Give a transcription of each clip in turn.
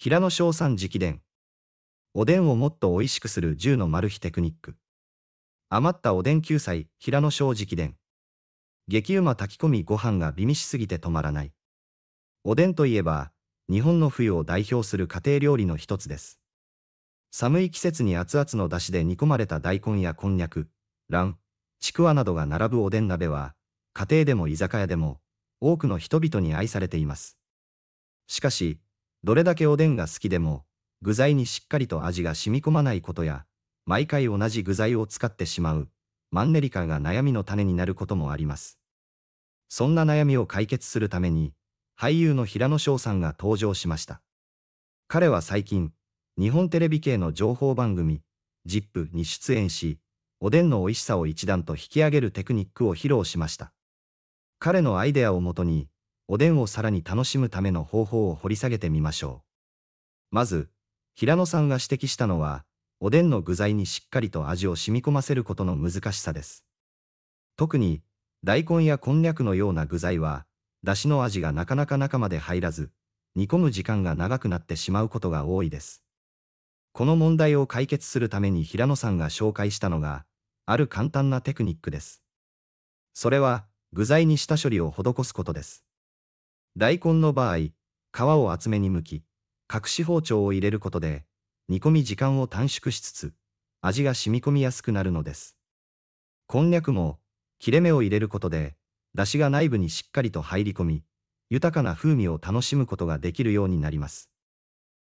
平野翔さん直伝。おでんをもっと美味しくする10のマル秘テクニック。余ったおでん救済、平野翔直伝。激うま炊き込みご飯が美味しすぎて止まらない。おでんといえば、日本の冬を代表する家庭料理の一つです。寒い季節に熱々の出汁で煮込まれた大根やこんにゃく、卵、ちくわなどが並ぶおでん鍋は、家庭でも居酒屋でも、多くの人々に愛されています。しかし、どれだけおでんが好きでも、具材にしっかりと味が染み込まないことや、毎回同じ具材を使ってしまう、マンネリ化が悩みの種になることもあります。そんな悩みを解決するために、俳優の平野翔さんが登場しました。彼は最近、日本テレビ系の情報番組、ZIP に出演し、おでんの美味しさを一段と引き上げるテクニックを披露しました。彼のアイデアをもとに、おでんをさらに楽しむための方法を掘り下げてみましょう。まず、平野さんが指摘したのは、おでんの具材にしっかりと味を染み込ませることの難しさです。特に、大根やこんにゃくのような具材は、だしの味がなかなか中まで入らず、煮込む時間が長くなってしまうことが多いです。この問題を解決するために平野さんが紹介したのが、ある簡単なテクニックです。それは、具材に下処理を施すことです。大根の場合、皮を厚めに剥き、隠し包丁を入れることで、煮込み時間を短縮しつつ、味が染み込みやすくなるのです。こんにゃくも、切れ目を入れることで、出汁が内部にしっかりと入り込み、豊かな風味を楽しむことができるようになります。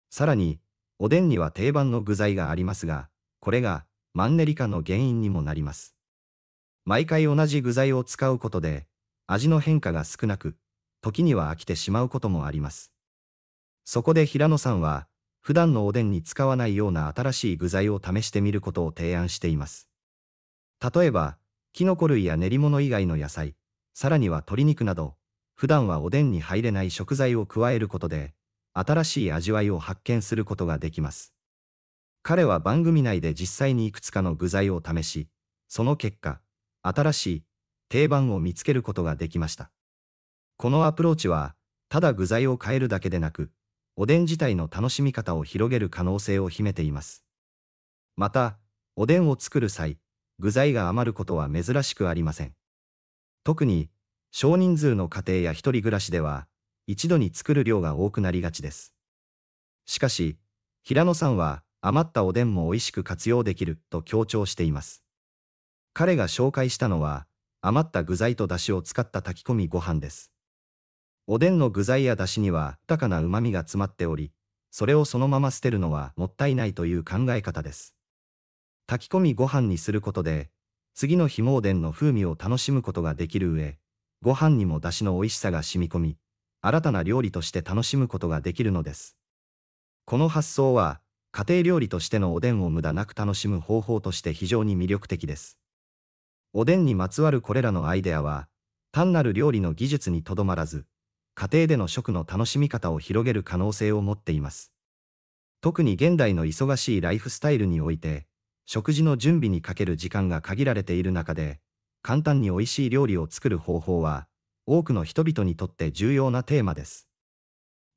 さらに、おでんには定番の具材がありますが、これがマンネリ化の原因にもなります。毎回同じ具材を使うことで、味の変化が少なく、時には飽きてしまうこともあります。そこで平野さんは、普段のおでんに使わないような新しい具材を試してみることを提案しています。例えば、きのこ類や練り物以外の野菜、さらには鶏肉など、普段はおでんに入れない食材を加えることで、新しい味わいを発見することができます。彼は番組内で実際にいくつかの具材を試し、その結果、新しい定番を見つけることができました。このアプローチは、ただ具材を変えるだけでなく、おでん自体の楽しみ方を広げる可能性を秘めています。また、おでんを作る際、具材が余ることは珍しくありません。特に、少人数の家庭や一人暮らしでは、一度に作る量が多くなりがちです。しかし、平野さんは余ったおでんも美味しく活用できると強調しています。彼が紹介したのは、余った具材と出汁を使った炊き込みご飯です。おでんの具材や出汁には豊かな旨味が詰まっており、それをそのまま捨てるのはもったいないという考え方です。炊き込みご飯にすることで、次のひもおでんの風味を楽しむことができる上、ご飯にも出汁の美味しさが染み込み、新たな料理として楽しむことができるのです。この発想は、家庭料理としてのおでんを無駄なく楽しむ方法として非常に魅力的です。おでんにまつわるこれらのアイデアは、単なる料理の技術にとどまらず、家庭での食の楽しみ方を広げる可能性を持っています。特に現代の忙しいライフスタイルにおいて、食事の準備にかける時間が限られている中で、簡単に美味しい料理を作る方法は、多くの人々にとって重要なテーマです。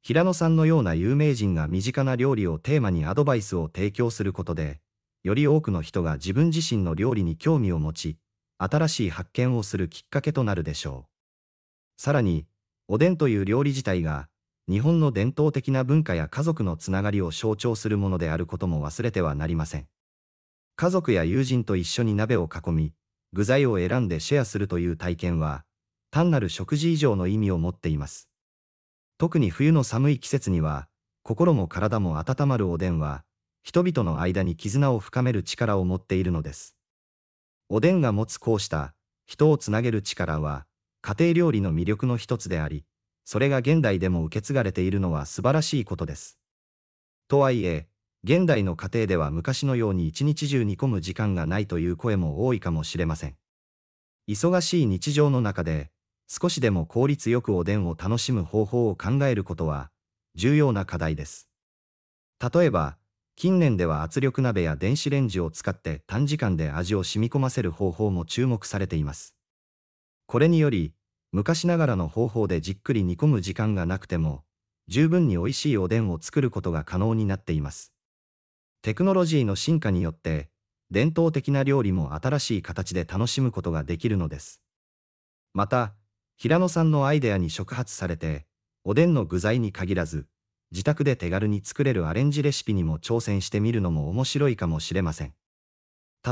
平野さんのような有名人が身近な料理をテーマにアドバイスを提供することで、より多くの人が自分自身の料理に興味を持ち、新しい発見をするきっかけとなるでしょう。さらに、おでんという料理自体が、日本の伝統的な文化や家族のつながりを象徴するものであることも忘れてはなりません。家族や友人と一緒に鍋を囲み、具材を選んでシェアするという体験は、単なる食事以上の意味を持っています。特に冬の寒い季節には、心も体も温まるおでんは、人々の間に絆を深める力を持っているのです。おでんが持つこうした、人をつなげる力は、家庭料理の魅力の一つであり、それが現代でも受け継がれているのは素晴らしいことです。とはいえ、現代の家庭では昔のように一日中煮込む時間がないという声も多いかもしれません。忙しい日常の中で、少しでも効率よくおでんを楽しむ方法を考えることは、重要な課題です。例えば、近年では圧力鍋や電子レンジを使って短時間で味を染み込ませる方法も注目されています。これにより、昔ながらの方法でじっくり煮込む時間がなくても、十分に美味しいおでんを作ることが可能になっています。テクノロジーの進化によって、伝統的な料理も新しい形で楽しむことができるのです。また、平野さんのアイデアに触発されて、おでんの具材に限らず、自宅で手軽に作れるアレンジレシピにも挑戦してみるのも面白いかもしれません。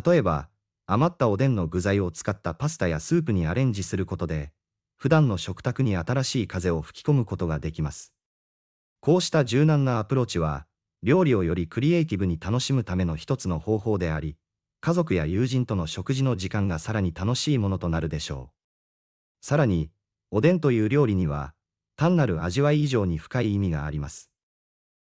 例えば、余ったおでんの具材を使ったパスタやスープにアレンジすることで、普段の食卓に新しい風を吹き込むことができます。こうした柔軟なアプローチは、料理をよりクリエイティブに楽しむための一つの方法であり、家族や友人との食事の時間がさらに楽しいものとなるでしょう。さらに、おでんという料理には、単なる味わい以上に深い意味があります。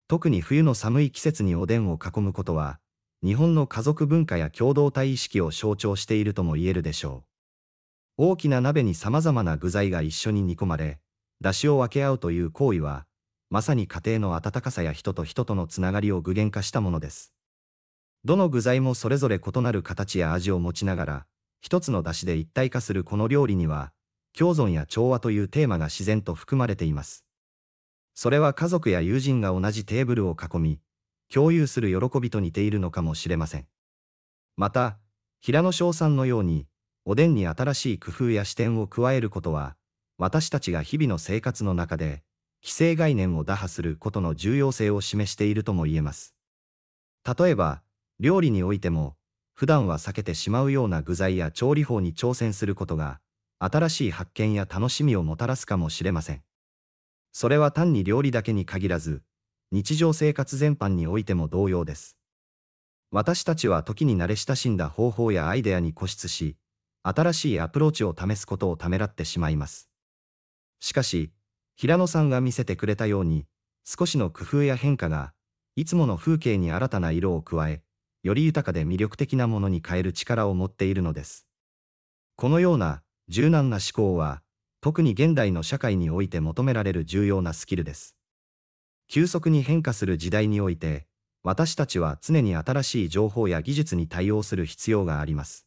特に冬の寒い季節におでんを囲むことは、日本の家族文化や共同体意識を象徴しているとも言えるでしょう。大きな鍋に様々な具材が一緒に煮込まれ、出汁を分け合うという行為は、まさに家庭の温かさや人と人とのつながりを具現化したものです。どの具材もそれぞれ異なる形や味を持ちながら、一つの出汁で一体化するこの料理には、共存や調和というテーマが自然と含まれています。それは家族や友人が同じテーブルを囲み、共有する喜びと似ているのかもしれません。また、平野翔さんのように、おでんに新しい工夫や視点を加えることは、私たちが日々の生活の中で、既成概念を打破することの重要性を示しているとも言えます。例えば、料理においても、普段は避けてしまうような具材や調理法に挑戦することが、新しい発見や楽しみをもたらすかもしれません。それは単に料理だけに限らず、日常生活全般においても同様です。私たちは時に慣れ親しんだ方法やアイデアに固執し、新しいアプローチを試すことをためらってしまいます。しかし、平野さんが見せてくれたように、少しの工夫や変化が、いつもの風景に新たな色を加え、より豊かで魅力的なものに変える力を持っているのです。このような柔軟な思考は、特に現代の社会において求められる重要なスキルです。急速に変化する時代において、私たちは常に新しい情報や技術に対応する必要があります。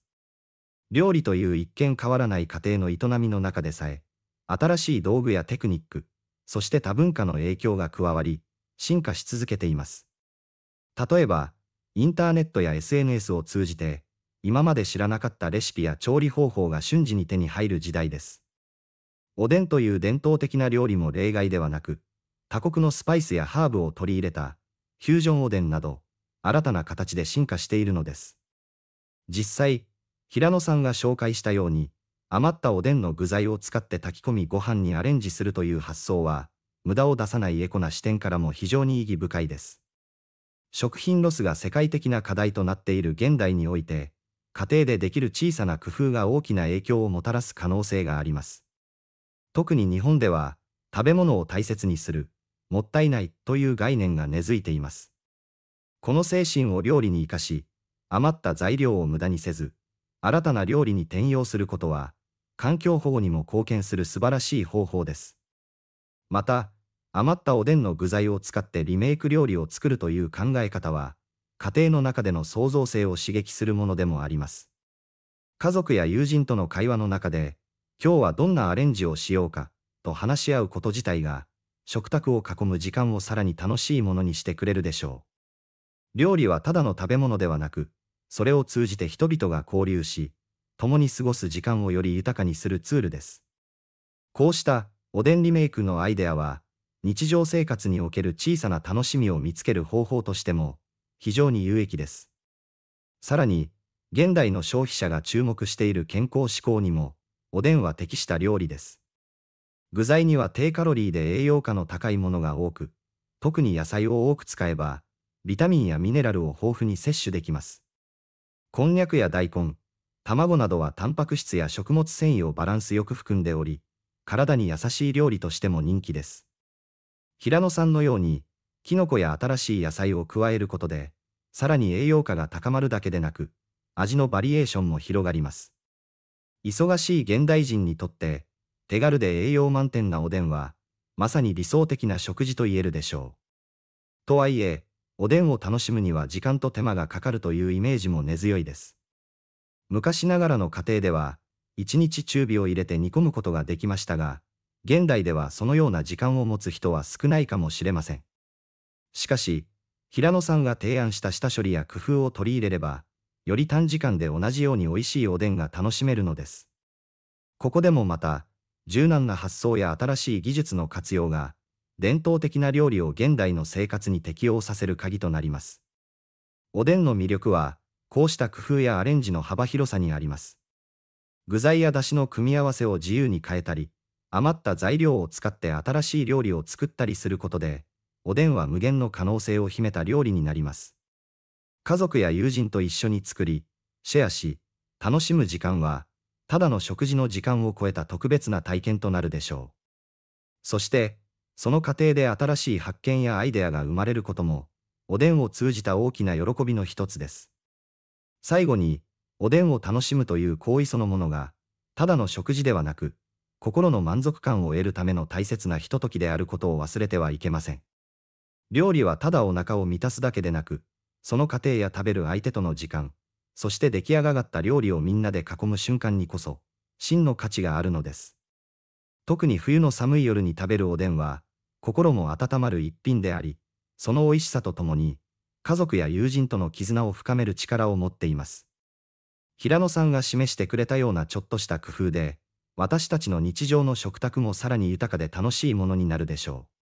料理という一見変わらない家庭の営みの中でさえ、新しい道具やテクニック、そして多文化の影響が加わり、進化し続けています。例えば、インターネットや SNS を通じて、今まで知らなかったレシピや調理方法が瞬時に手に入る時代です。おでんという伝統的な料理も例外ではなく、他国のスパイスやハーブを取り入れた、フュージョンおでんなど、新たな形で進化しているのです。実際、平野さんが紹介したように、余ったおでんの具材を使って炊き込みご飯にアレンジするという発想は、無駄を出さないエコな視点からも非常に意義深いです。食品ロスが世界的な課題となっている現代において、家庭でできる小さな工夫が大きな影響をもたらす可能性があります。特に日本では、食べ物を大切にする、もったいないという概念が根付いています。この精神を料理に生かし、余った材料を無駄にせず、新たな料理に転用することは、環境保護にも貢献する素晴らしい方法です。また、余ったおでんの具材を使ってリメイク料理を作るという考え方は、家庭の中での創造性を刺激するものでもあります。家族や友人との会話の中で、今日はどんなアレンジをしようか、と話し合うこと自体が、食卓を囲む時間をさらに楽しいものにしてくれるでしょう。料理はただの食べ物ではなく、それを通じて人々が交流し、共に過ごす時間をより豊かにするツールです。こうしたおでんリメイクのアイデアは、日常生活における小さな楽しみを見つける方法としても、非常に有益です。さらに、現代の消費者が注目している健康志向にも、おでんは適した料理です。具材には低カロリーで栄養価の高いものが多く、特に野菜を多く使えば、ビタミンやミネラルを豊富に摂取できます。こんにゃくや大根、卵などはタンパク質や食物繊維をバランスよく含んでおり、体に優しい料理としても人気です。平野さんのように、キノコや新しい野菜を加えることで、さらに栄養価が高まるだけでなく、味のバリエーションも広がります。忙しい現代人にとって、手軽で栄養満点なおでんは、まさに理想的な食事と言えるでしょう。とはいえ、おでんを楽しむには時間と手間がかかるというイメージも根強いです。昔ながらの家庭では、1日中火を入れて煮込むことができましたが、現代ではそのような時間を持つ人は少ないかもしれません。しかし、平野さんが提案した下処理や工夫を取り入れれば、より短時間で同じように美味しいおでんが楽しめるのです。ここでもまた、柔軟な発想や新しい技術の活用が、伝統的な料理を現代の生活に適応させる鍵となります。おでんの魅力は、こうした工夫やアレンジの幅広さにあります。具材や出汁の組み合わせを自由に変えたり、余った材料を使って新しい料理を作ったりすることで、おでんは無限の可能性を秘めた料理になります。家族や友人と一緒に作り、シェアし、楽しむ時間は、ただの食事の時間を超えた特別な体験となるでしょう。そして、その過程で新しい発見やアイデアが生まれることも、おでんを通じた大きな喜びの一つです。最後に、おでんを楽しむという行為そのものが、ただの食事ではなく、心の満足感を得るための大切なひとときであることを忘れてはいけません。料理はただお腹を満たすだけでなく、その過程や食べる相手との時間、そして出来上がった料理をみんなで囲む瞬間にこそ、真の価値があるのです。特に冬の寒い夜に食べるおでんは、心も温まる一品であり、その美味しさとともに、家族や友人との絆を深める力を持っています。平野さんが示してくれたようなちょっとした工夫で、私たちの日常の食卓もさらに豊かで楽しいものになるでしょう。